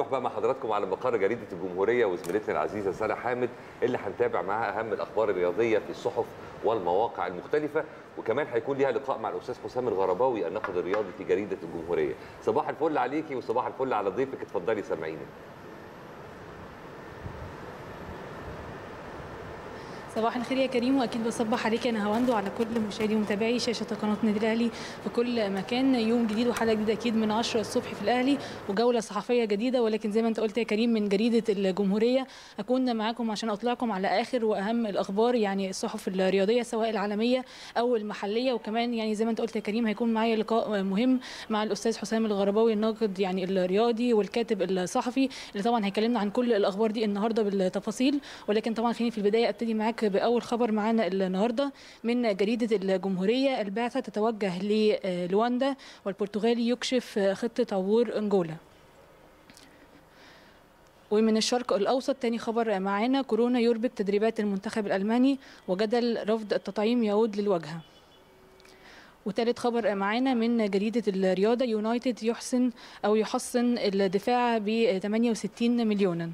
هنروح بقى مع حضراتكم على مقر جريده الجمهوريه وزميلتنا العزيزه ساره حامد اللي هنتابع معاها اهم الاخبار الرياضيه في الصحف والمواقع المختلفه وكمان هيكون ليها لقاء مع الاستاذ حسام الغرباوي الناقد الرياضي في جريده الجمهوريه صباح الفل عليكي وصباح الفل على ضيفك اتفضلي سامعيني صباح الخير يا كريم واكيد بصبح عليك انا هواندو على كل مشاهدي ومتابعي شاشه قناه النادي الاهلي في كل مكان يوم جديد وحلقه جديده اكيد من 10 الصبح في الاهلي وجوله صحفيه جديده ولكن زي ما انت قلت يا كريم من جريده الجمهوريه اكون معاكم عشان اطلعكم على اخر واهم الاخبار يعني الصحف الرياضيه سواء العالميه او المحليه وكمان يعني زي ما انت قلت يا كريم هيكون معايا لقاء مهم مع الاستاذ حسام الغرباوي الناقد يعني الرياضي والكاتب الصحفي اللي طبعا هيكلمنا عن كل الاخبار دي النهارده بالتفاصيل ولكن طبعا خليني في البدايه ابتدي معاك بأول خبر معانا النهارده من جريدة الجمهورية البعثة تتوجه للواندا والبرتغالي يكشف خطة عبور أنجولا ومن الشرق الأوسط تاني خبر معانا كورونا يربك تدريبات المنتخب الألماني وجدل رفض التطعيم يعود للواجهة وتالت خبر معانا من جريدة الرياضة يونايتد يحسن أو يحصن الدفاع ب 68 مليونا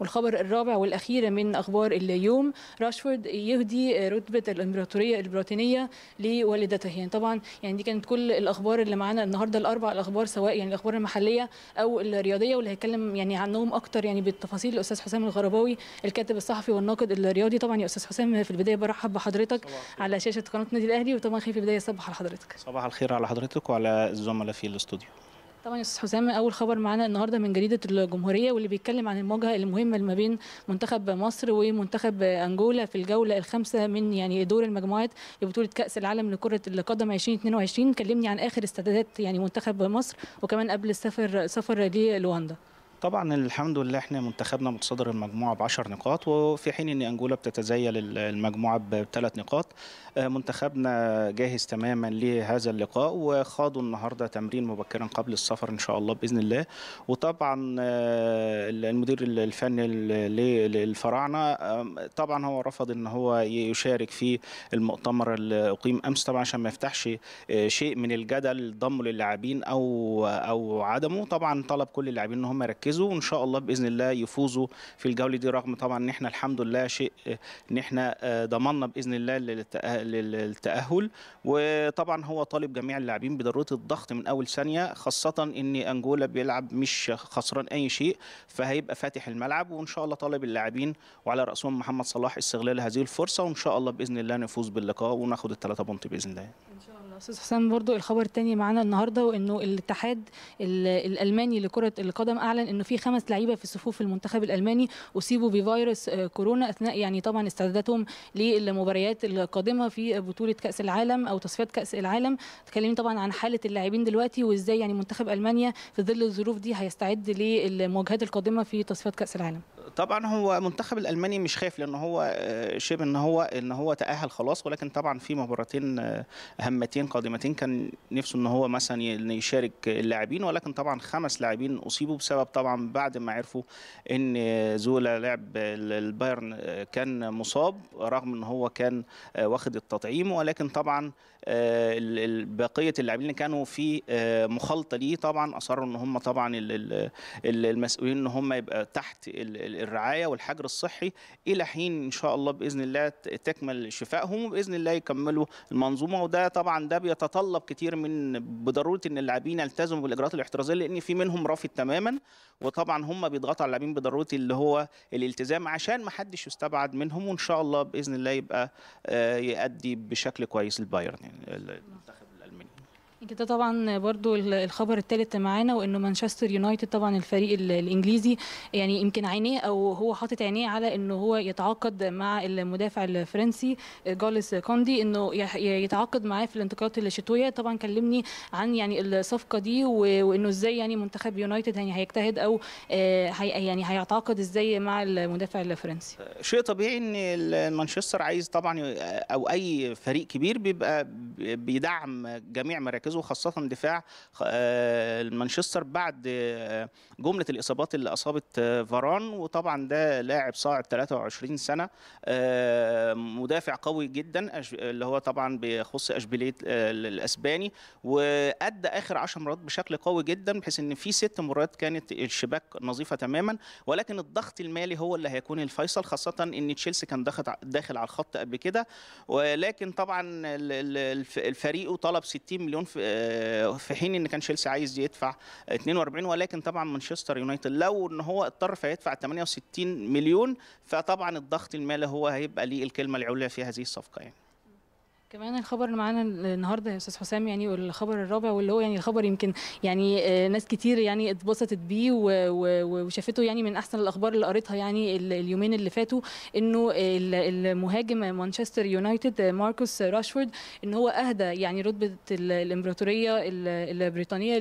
والخبر الرابع والأخير من أخبار اليوم راشفورد يهدي رتبة الإمبراطورية البريطانية لوالدته يعني طبعا يعني دي كانت كل الأخبار اللي معانا النهاردة الأربع الأخبار سواء يعني الأخبار المحلية أو الرياضية واللي هيتكلم يعني عنهم أكتر يعني بالتفاصيل الأستاذ حسام الغرباوي الكاتب الصحفي والناقد الرياضي طبعا يا أستاذ حسام في البداية برحب بحضرتك على شاشة قناة النادي الأهلي وطبعا خير في البداية صباح حضرتك صباح الخير على حضرتك وعلى الزملاء في الاستوديو طبعا يا استاذ حسام اول خبر معانا النهارده من جريده الجمهوريه واللي بيتكلم عن المواجهه المهمه ما بين منتخب مصر ومنتخب انجولا في الجوله الخامسه من يعني دور المجموعات لبطوله كاس العالم لكره القدم 2022 كلمني عن اخر استعدادات يعني منتخب مصر وكمان قبل السفر سفر لرواندا طبعا الحمد لله احنا منتخبنا متصدر المجموعه ب 10 نقاط وفي حين ان انجولا بتتزيل المجموعه بثلاث نقاط آه، منتخبنا جاهز تماما لهذا اللقاء وخاضوا النهارده تمرين مبكرا قبل السفر ان شاء الله باذن الله وطبعا آه، المدير الفني للفراعنه طبعا هو رفض ان هو يشارك في المؤتمر اللي اقيم امس طبعا عشان ما يفتحش آه، شيء من الجدل ضمه للاعبين او او عدمه طبعا طلب كل اللاعبين ان هم يركزوا يركزوا وان شاء الله باذن الله يفوزوا في الجوله دي رغم طبعا ان احنا الحمد لله شيء ان احنا آه، ضمننا باذن الله للتاهل وطبعا هو طالب جميع اللاعبين بضروره الضغط من اول ثانيه خاصه ان انجولا بيلعب مش خسران اي شيء فهيبقى فاتح الملعب وان شاء الله طالب اللاعبين وعلى راسهم محمد صلاح استغلال هذه الفرصه وان شاء الله باذن الله نفوز باللقاء وناخد الثلاثه بونت باذن الله ان شاء الله استاذ حسام برضو الخبر الثاني معانا النهارده وانه الاتحاد الالماني لكره القدم اعلن انه في خمس لعيبه في صفوف المنتخب الالماني اصيبوا بفيروس آه، كورونا اثناء يعني طبعا استعداداتهم للمباريات القادمه في بطوله كاس العالم او تصفيات كاس العالم تكلمين طبعا عن حاله اللاعبين دلوقتي وازاي يعني منتخب المانيا في ظل الظروف دي هيستعد للمواجهات القادمه في تصفيات كاس العالم طبعا هو منتخب الالماني مش خايف لان هو آه، شبه ان هو ان هو تاهل خلاص ولكن طبعا في مباراتين هامتين آه، قادمتين كان نفسه ان هو مثلا يشارك اللاعبين ولكن طبعا خمس لاعبين اصيبوا بسبب طبعا بعد ما عرفوا ان زولا لاعب البايرن آه، كان مصاب رغم ان هو كان واخد التطعيم ولكن طبعا بقيه اللاعبين اللي كانوا في مخالطه ليه طبعا اصروا ان هم طبعا المسؤولين ان هم يبقى تحت الرعايه والحجر الصحي الى حين ان شاء الله باذن الله تكمل شفائهم وباذن الله يكملوا المنظومه وده طبعا ده بيتطلب كتير من بضروره ان اللاعبين يلتزموا بالاجراءات الاحترازيه لان في منهم رافض تماما وطبعا هم بيضغطوا على اللاعبين بضروره اللي هو الالتزام عشان ما حدش يستبعد منهم وان شاء الله باذن الله يبقى آه، يؤدي بشكل كويس البايرن يعني المنتخب كده طبعا برضو الخبر الثالث معانا وانه مانشستر يونايتد طبعا الفريق الانجليزي يعني يمكن عينيه او هو حاطط عينيه على انه هو يتعاقد مع المدافع الفرنسي جالس كوندي انه يتعاقد معاه في الانتقالات الشتويه طبعا كلمني عن يعني الصفقه دي وانه ازاي يعني منتخب يونايتد يعني هيجتهد او آه، يعني هيتعاقد ازاي مع المدافع الفرنسي شيء طبيعي ان مانشستر عايز طبعا آه، او اي فريق كبير بيبقى بيدعم جميع مراكزه مركزه خاصه دفاع آه، مانشستر بعد آه، جمله الاصابات اللي اصابت آه، فاران وطبعا ده لاعب صاعد 23 سنه مدافع قوي جدا اللي هو طبعا بيخص اشبيليه الاسباني وادى اخر 10 مرات بشكل قوي جدا بحيث ان في ست مرات كانت الشباك نظيفه تماما ولكن الضغط المالي هو اللي هيكون الفيصل خاصه ان تشيلسي كان داخل على الخط قبل كده ولكن طبعا الفريق طلب 60 مليون في آه، في حين ان كان تشيلسي عايز يدفع 42 ولكن طبعا مانشستر يونايتد لو ان هو اضطر فيدفع 68 مليون فطبعا الضغط المالي هو هيبقى ليه الكلمه العليا في هذه الصفقه يعني كمان الخبر اللي معانا النهارده يا استاذ حسام يعني الخبر الرابع واللي هو يعني الخبر يمكن يعني آه، ناس كتير يعني اتبسطت بيه وشافته يعني من احسن الاخبار اللي قريتها يعني اليومين اللي فاتوا انه المهاجم مانشستر يونايتد ماركوس راشفورد ان هو اهدى يعني رتبه الامبراطوريه البريطانيه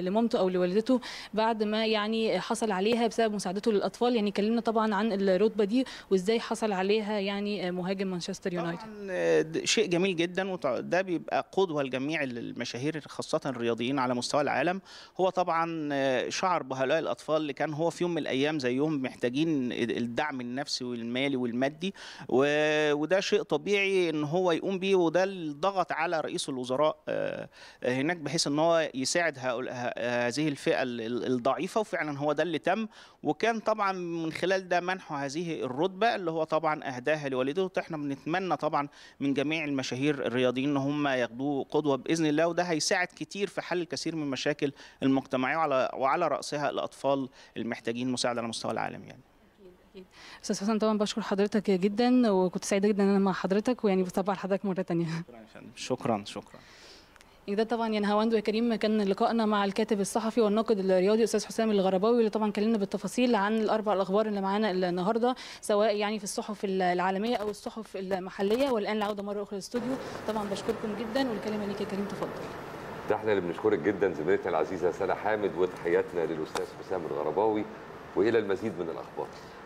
لمامته او لوالدته بعد ما يعني حصل عليها بسبب مساعدته للاطفال يعني كلمنا طبعا عن الرتبه دي وازاي حصل عليها يعني مهاجم مانشستر يونايتد آه، شيء جميل جدا وده بيبقى قدوه لجميع المشاهير خاصه الرياضيين على مستوى العالم هو طبعا آه، شعر بهؤلاء الاطفال اللي كان هو في يوم من الايام زيهم محتاجين الدعم النفسي والمالي والمادي وده شيء طبيعي ان هو يقوم بيه وده اللي ضغط على رئيس الوزراء آه، آه، هناك بحيث ان هو يساعد هذه الفئه الضعيفه وفعلا هو ده اللي تم وكان طبعا من خلال ده منحه هذه الرتبه اللي هو طبعا اهداها لوالدته احنا بنتمنى طبعا من جميع المشاهير الرياضيين ان هم ياخدوه قدوه باذن الله وده هيساعد كتير في حل الكثير من المشاكل المجتمعيه وعلى وعلى راسها الاطفال المحتاجين مساعده على مستوى العالم يعني اكيد استاذ حسن طبعا بشكر حضرتك جدا وكنت سعيده جدا ان انا مع حضرتك ويعني بتابع حضرتك مره ثانيه شكرا شكرا ده طبعا يعني هواند كريم كان لقائنا مع الكاتب الصحفي والناقد الرياضي استاذ حسام الغرباوي اللي طبعا كلمنا بالتفاصيل عن الاربع الاخبار اللي معانا النهارده سواء يعني في الصحف العالميه او الصحف المحليه والان العوده مره اخرى للاستوديو طبعا بشكركم جدا والكلمه ليك يا كريم تفضل ده احنا اللي بنشكرك جدا زميلتنا العزيزه سالا حامد وتحياتنا للاستاذ حسام الغرباوي والى المزيد من الاخبار